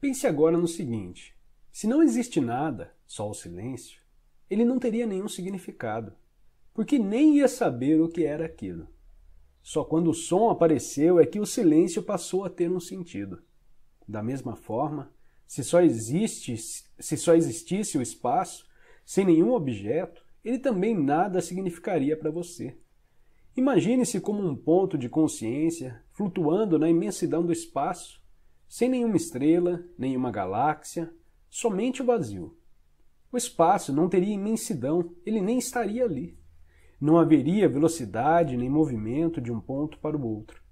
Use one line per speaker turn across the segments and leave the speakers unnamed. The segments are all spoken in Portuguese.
Pense agora no seguinte: se não existe nada, só o silêncio, ele não teria nenhum significado, porque nem ia saber o que era aquilo. Só quando o som apareceu é que o silêncio passou a ter um sentido. Da mesma forma, se só, existe, se só existisse o espaço, sem nenhum objeto, ele também nada significaria para você. Imagine-se como um ponto de consciência flutuando na imensidão do espaço sem nenhuma estrela, nenhuma galáxia, somente o vazio. O espaço não teria imensidão, ele nem estaria ali. Não haveria velocidade nem movimento de um ponto para o outro.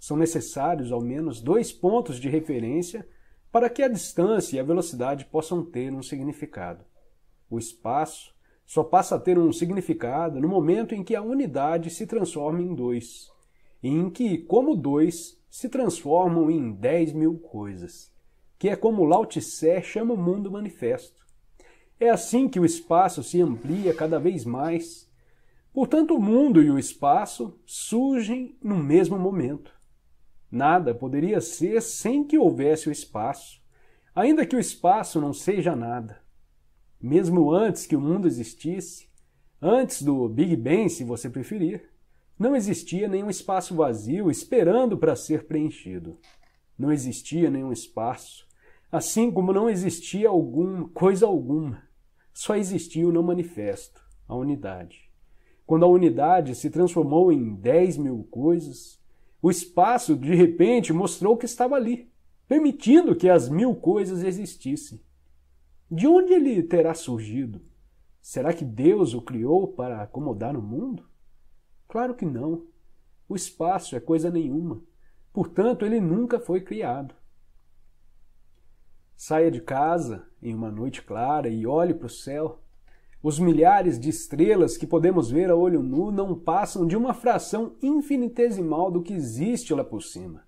São necessários ao menos dois pontos de referência para que a distância e a velocidade possam ter um significado. O espaço só passa a ter um significado no momento em que a unidade se transforma em dois, e em que, como dois, se transformam em 10 mil coisas, que é como Lao Tse chama o mundo manifesto. É assim que o espaço se amplia cada vez mais. Portanto, o mundo e o espaço surgem no mesmo momento. Nada poderia ser sem que houvesse o espaço, ainda que o espaço não seja nada. Mesmo antes que o mundo existisse, antes do Big Bang, se você preferir, não existia nenhum espaço vazio esperando para ser preenchido. Não existia nenhum espaço, assim como não existia coisa alguma. Só existia o não manifesto, a unidade. Quando a unidade se transformou em dez mil coisas, o espaço de repente mostrou que estava ali, permitindo que as mil coisas existissem. De onde ele terá surgido? Será que Deus o criou para acomodar o mundo? Claro que não. O espaço é coisa nenhuma. Portanto, ele nunca foi criado. Saia de casa em uma noite clara e olhe para o céu. Os milhares de estrelas que podemos ver a olho nu não passam de uma fração infinitesimal do que existe lá por cima.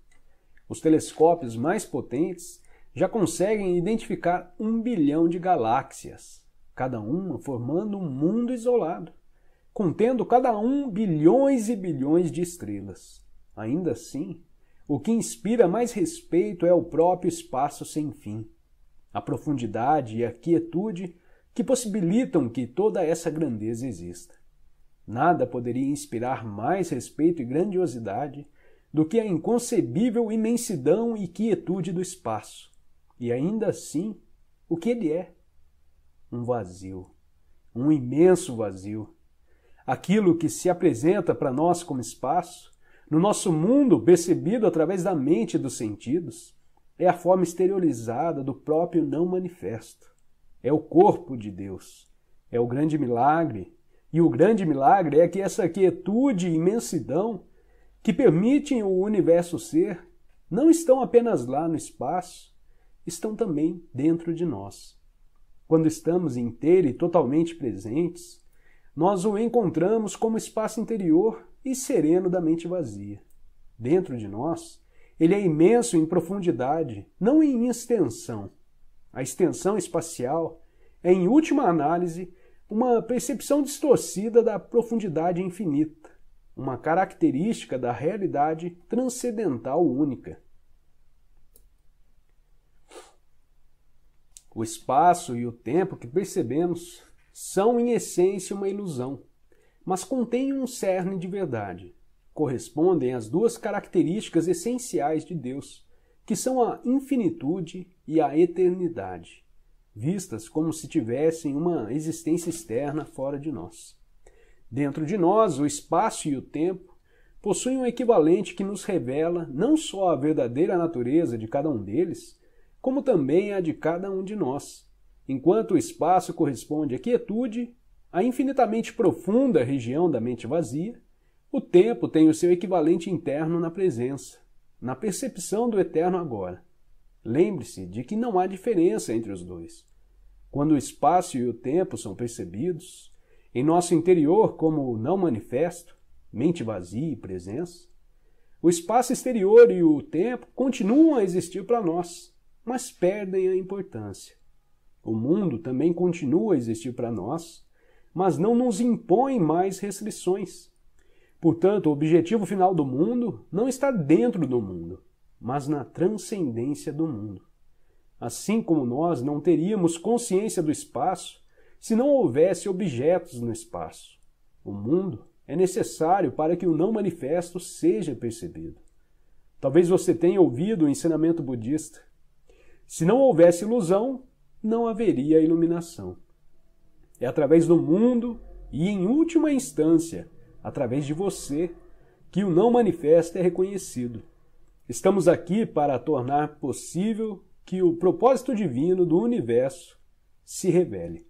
Os telescópios mais potentes já conseguem identificar um bilhão de galáxias, cada uma formando um mundo isolado contendo cada um bilhões e bilhões de estrelas. Ainda assim, o que inspira mais respeito é o próprio espaço sem fim, a profundidade e a quietude que possibilitam que toda essa grandeza exista. Nada poderia inspirar mais respeito e grandiosidade do que a inconcebível imensidão e quietude do espaço. E ainda assim, o que ele é? Um vazio. Um imenso vazio aquilo que se apresenta para nós como espaço, no nosso mundo percebido através da mente e dos sentidos, é a forma exteriorizada do próprio não manifesto. É o corpo de Deus. É o grande milagre. E o grande milagre é que essa quietude e imensidão que permitem o universo ser não estão apenas lá no espaço, estão também dentro de nós. Quando estamos inteira e totalmente presentes, nós o encontramos como espaço interior e sereno da mente vazia. Dentro de nós, ele é imenso em profundidade, não em extensão. A extensão espacial é, em última análise, uma percepção distorcida da profundidade infinita, uma característica da realidade transcendental única. O espaço e o tempo que percebemos são em essência uma ilusão, mas contêm um cerne de verdade. Correspondem às duas características essenciais de Deus, que são a infinitude e a eternidade, vistas como se tivessem uma existência externa fora de nós. Dentro de nós, o espaço e o tempo possuem um equivalente que nos revela não só a verdadeira natureza de cada um deles, como também a de cada um de nós Enquanto o espaço corresponde à quietude, à infinitamente profunda região da mente vazia, o tempo tem o seu equivalente interno na presença, na percepção do eterno agora. Lembre-se de que não há diferença entre os dois. Quando o espaço e o tempo são percebidos, em nosso interior como o não manifesto, mente vazia e presença, o espaço exterior e o tempo continuam a existir para nós, mas perdem a importância. O mundo também continua a existir para nós, mas não nos impõe mais restrições. Portanto, o objetivo final do mundo não está dentro do mundo, mas na transcendência do mundo. Assim como nós não teríamos consciência do espaço se não houvesse objetos no espaço. O mundo é necessário para que o não manifesto seja percebido. Talvez você tenha ouvido o ensinamento budista. Se não houvesse ilusão, não haveria iluminação. É através do mundo e, em última instância, através de você, que o não manifesto é reconhecido. Estamos aqui para tornar possível que o propósito divino do universo se revele.